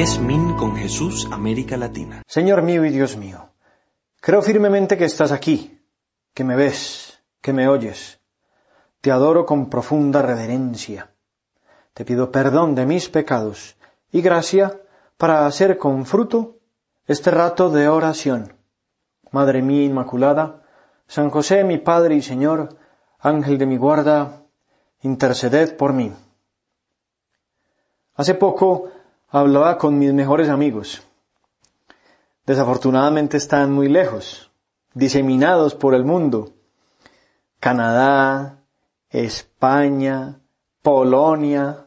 es Min con Jesús, América Latina. Señor mío y Dios mío, creo firmemente que estás aquí, que me ves, que me oyes. Te adoro con profunda reverencia. Te pido perdón de mis pecados y gracia para hacer con fruto este rato de oración. Madre mía Inmaculada, San José, mi Padre y Señor, Ángel de mi guarda, interceded por mí. Hace poco hablaba con mis mejores amigos. Desafortunadamente están muy lejos, diseminados por el mundo. Canadá, España, Polonia,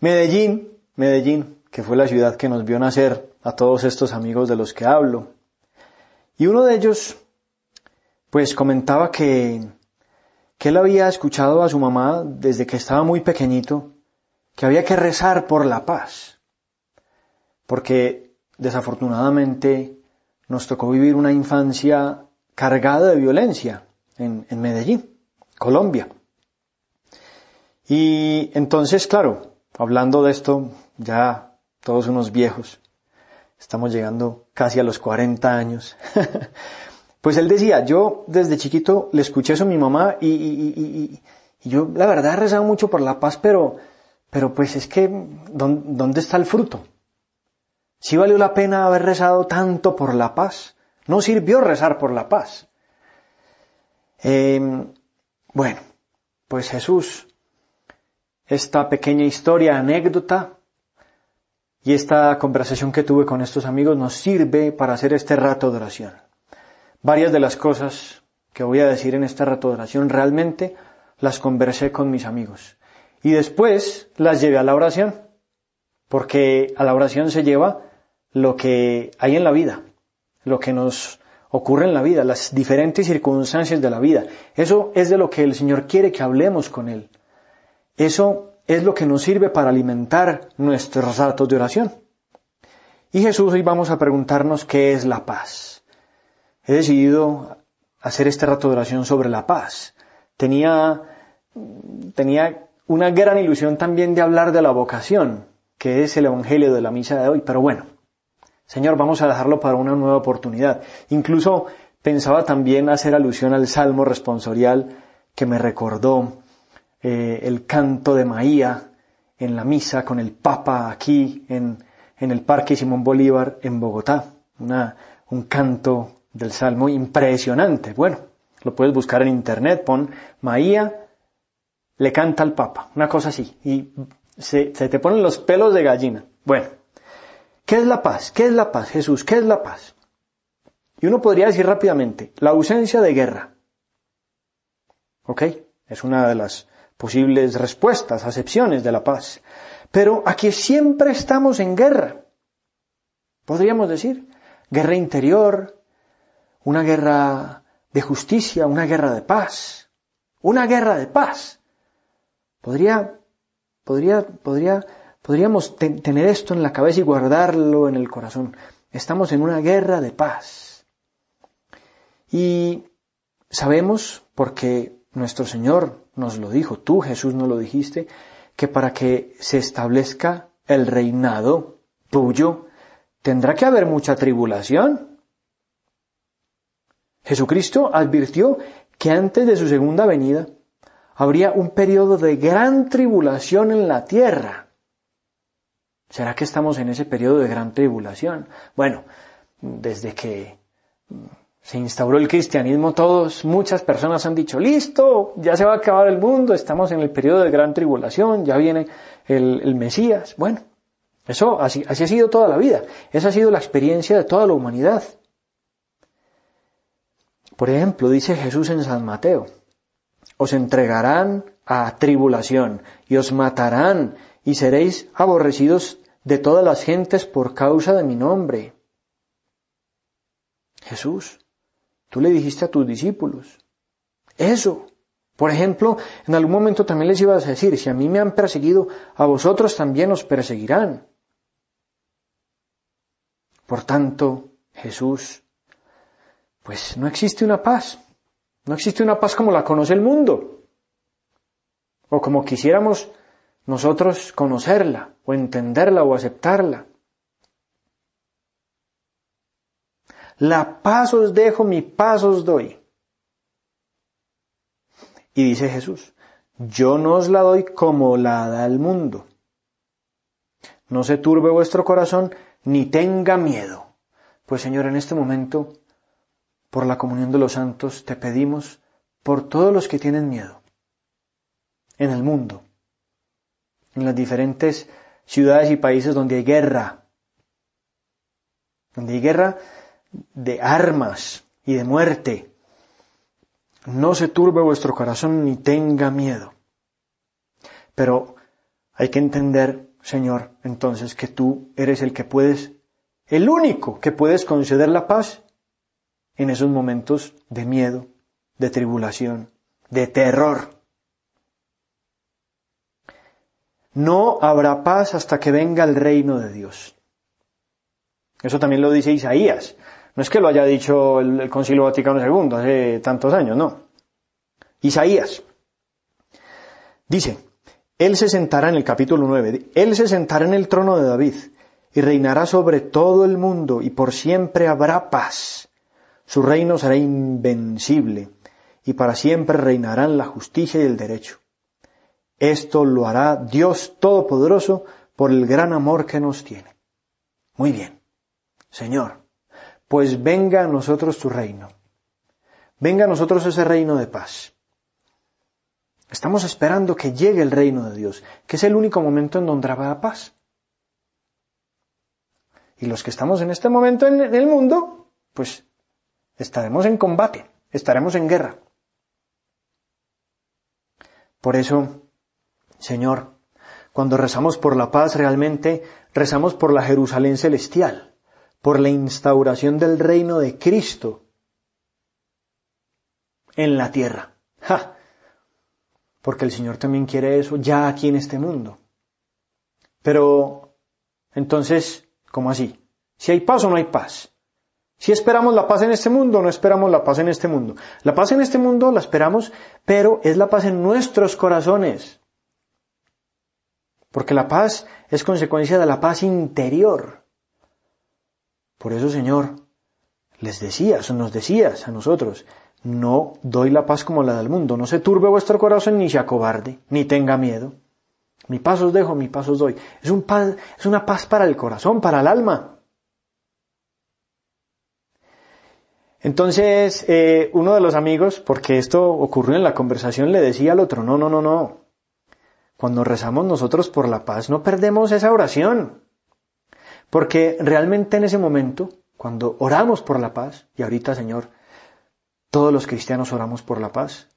Medellín, Medellín, que fue la ciudad que nos vio nacer a todos estos amigos de los que hablo. Y uno de ellos, pues comentaba que, que él había escuchado a su mamá desde que estaba muy pequeñito, que había que rezar por la paz porque desafortunadamente nos tocó vivir una infancia cargada de violencia en, Medellín, Colombia. Y entonces, claro, hablando de esto, ya todos unos viejos, estamos llegando casi a los 40 años. pues él decía, yo desde chiquito le escuché eso a mi mamá y, yo la verdad rezaba mucho por la paz, pero, pero pues es que, ¿dónde está el fruto? Si valió la pena haber rezado tanto por la paz, no sirvió rezar por la paz. Em, bueno, pues Jesús, esta pequeña historia, anécdota y esta conversación que tuve con estos amigos nos sirve para hacer este rato de oración. Varias de las cosas que voy a decir en este rato de oración realmente las conversé con mis amigos y después las llevé a la oración, porque a la oración se lleva lo que hay en la vida, lo que nos ocurre en la vida, las diferentes circunstancias de la vida. Eso es de lo que el Señor quiere que hablemos con Él. Eso es lo que nos sirve para alimentar nuestros ratos de oración. Y Jesús, hoy vamos a preguntarnos qué es la paz. He decidido hacer este rato de oración sobre la paz. Tenía, tenía una gran ilusión también de hablar de la vocación, que es el Evangelio de la Misa de hoy, pero bueno, Señor, vamos a dejarlo para una nueva oportunidad. Incluso pensaba también hacer alusión al salmo responsorial que me recordó eh, el canto de Maía en la misa con el Papa aquí en, el Parque Simón Bolívar en Bogotá. Una, un canto del salmo impresionante. Bueno, lo puedes buscar en internet, pon Maía le canta al Papa, una cosa así, y se te ponen los pelos de gallina. Bueno, ¿Qué es la paz? ¿Qué es la paz, Jesús? ¿Qué es la paz? Y uno podría decir rápidamente, la ausencia de guerra. ¿Ok? Es una de las posibles respuestas, acepciones de la paz. Pero aquí siempre estamos en guerra. Podríamos decir, guerra interior, una guerra de justicia, una guerra de paz. Una guerra de paz. Podría, podría, podría Podríamos tener esto en la cabeza y guardarlo en el corazón. Estamos en una guerra de paz. Y sabemos, porque nuestro Señor nos lo dijo, tú Jesús nos lo dijiste, que para que se establezca el reinado tuyo, tendrá que haber mucha tribulación. Jesucristo advirtió que antes de su segunda venida habría un periodo de gran tribulación en la tierra. ¿Será que estamos en ese periodo de gran tribulación? Bueno, desde que se instauró el cristianismo, todos, muchas personas han dicho, listo, ya se va a acabar el mundo, estamos en el periodo de gran tribulación, ya viene el, Mesías. Bueno, eso así, así ha sido toda la vida, esa ha sido la experiencia de toda la humanidad. Por ejemplo, dice Jesús en San Mateo, os entregarán a tribulación y os matarán y seréis aborrecidos de todas las gentes por causa de mi nombre. Jesús, tú le dijiste a tus discípulos eso. Por ejemplo, en algún momento también les ibas a decir, si a mí me han perseguido, a vosotros también os perseguirán. Por tanto, Jesús, pues no existe una paz. No existe una paz como la conoce el mundo. O como quisiéramos nosotros conocerla o entenderla o aceptarla. La paz os dejo, mi paz os doy. Y dice Jesús, yo no os la doy como la da el mundo. No se turbe vuestro corazón ni tenga miedo. Pues Señor, en este momento, por la comunión de los santos, te pedimos por todos los que tienen miedo en el mundo, en las diferentes ciudades y países donde hay guerra, donde hay guerra de armas y de muerte. No se turbe vuestro corazón ni tenga miedo. Pero hay que entender, Señor, entonces que tú eres el que puedes, el único que puedes conceder la paz en esos momentos de miedo, de tribulación, de terror. No habrá paz hasta que venga el reino de Dios. Eso también lo dice Isaías. No es que lo haya dicho el, Concilio Vaticano II hace tantos años, no. Isaías dice, Él se sentará en el capítulo 9, Él se sentará en el trono de David y reinará sobre todo el mundo y por siempre habrá paz. Su reino será invencible y para siempre reinarán la justicia y el derecho. Esto lo hará Dios Todopoderoso por el gran amor que nos tiene. Muy bien. Señor, pues venga a nosotros tu reino. Venga a nosotros ese reino de paz. Estamos esperando que llegue el reino de Dios, que es el único momento en donde habrá paz. Y los que estamos en este momento en el mundo, pues estaremos en combate, estaremos en guerra. Por eso Señor, cuando rezamos por la paz realmente, rezamos por la Jerusalén celestial, por la instauración del reino de Cristo en la tierra. Porque el Señor también quiere eso ya aquí en este mundo. Pero, entonces, ¿cómo así? ¿Si hay paz o no hay paz? Si esperamos la paz en este mundo, no esperamos la paz en este mundo. La paz en este mundo la esperamos, pero es la paz en nuestros corazones. Porque la paz es consecuencia de la paz interior. Por eso, Señor, les decías, o nos decías a nosotros, no doy la paz como la del mundo, no se turbe vuestro corazón ni se acobarde, ni tenga miedo. Mi paz os dejo, mi paz os doy. Es, un paz, es una paz para el corazón, para el alma. Entonces, eh, uno de los amigos, porque esto ocurrió en la conversación, le decía al otro, no, no, no, no, cuando rezamos nosotros por la paz, no perdemos esa oración. Porque realmente en ese momento, cuando oramos por la paz, y ahorita Señor, todos los cristianos oramos por la paz,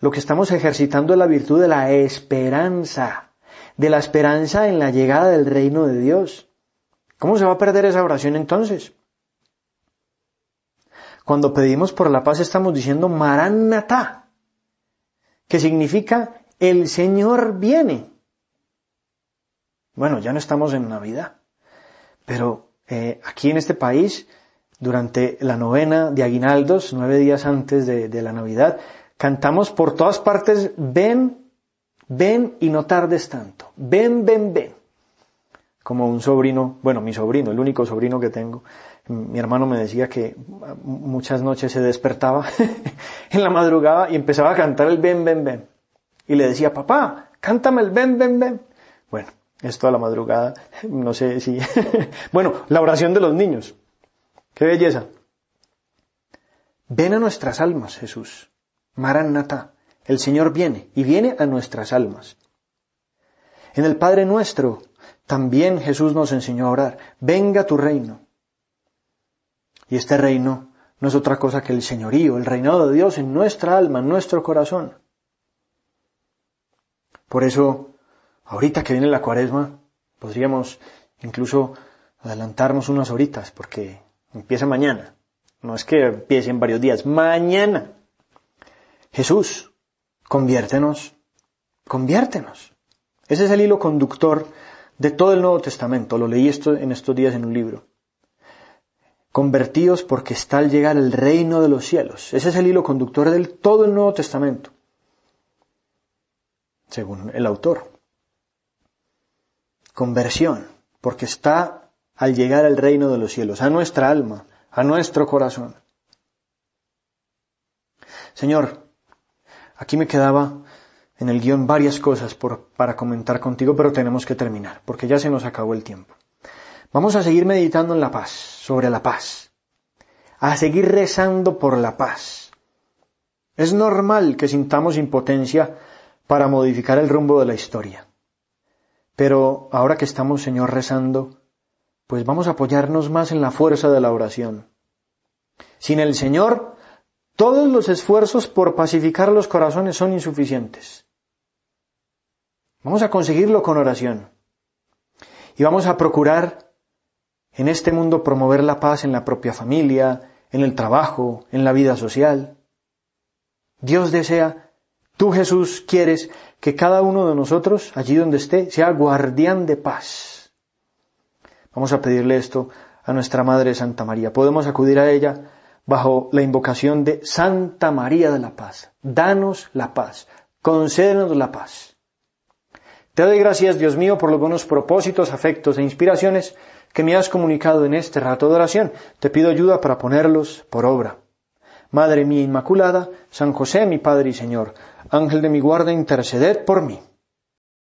lo que estamos ejercitando es la virtud de la esperanza, de la esperanza en la llegada del reino de Dios. ¿Cómo se va a perder esa oración entonces? Cuando pedimos por la paz estamos diciendo Maranatá, que significa el Señor viene. Bueno, ya no estamos en Navidad, pero eh, aquí en este país, durante la novena de Aguinaldos, nueve días antes de la Navidad, cantamos por todas partes, ven, ven y no tardes tanto, ven, ven, ven. Como un sobrino, bueno, mi sobrino, el único sobrino que tengo, mi hermano me decía que ah, muchas noches se despertaba en la madrugada y empezaba a cantar el ven, ven, ven y le decía, papá, cántame el ven, ven, ven. Bueno, esto a la madrugada, no sé si... bueno, la oración de los niños. Qué belleza. Ven a nuestras almas, Jesús. Maranata, El Señor viene y viene a nuestras almas. En el Padre nuestro también Jesús nos enseñó a orar. Venga tu reino. Y este reino no es otra cosa que el señorío, el reinado de Dios en nuestra alma, en nuestro corazón. Por eso, ahorita que viene la cuaresma, podríamos incluso adelantarnos unas horitas, porque empieza mañana. No es que empiece en varios días, mañana. Jesús, conviértenos, conviértenos. Ese es el hilo conductor de todo el Nuevo Testamento. Lo leí esto, en estos días en un libro. Convertidos porque está al llegar el reino de los cielos. Ese es el hilo conductor de todo el Nuevo Testamento según el autor. Conversión, porque está al llegar al reino de los cielos, a nuestra alma, a nuestro corazón. Señor, aquí me quedaba en el guión varias cosas para comentar contigo, pero tenemos que terminar, porque ya se nos acabó el tiempo. Vamos a seguir meditando en la paz, sobre la paz, a seguir rezando por la paz. Es normal que sintamos impotencia para modificar el rumbo de la historia. Pero ahora que estamos, Señor, rezando, pues vamos a apoyarnos más en la fuerza de la oración. Sin el Señor, todos los esfuerzos por pacificar los corazones son insuficientes. Vamos a conseguirlo con oración. Y vamos a procurar en este mundo promover la paz en la propia familia, en el trabajo, en la vida social. Dios desea Tú, Jesús, quieres que cada uno de nosotros, allí donde esté, sea guardián de paz. Vamos a pedirle esto a nuestra Madre Santa María. Podemos acudir a ella bajo la invocación de Santa María de la Paz. Danos la paz. Concédenos la paz. Te doy gracias, Dios mío, por los buenos propósitos, afectos e inspiraciones que me has comunicado en este rato de oración. Te pido ayuda para ponerlos por obra. Madre mía Inmaculada, San José mi Padre y Señor, Ángel de mi guarda, interceded por mí.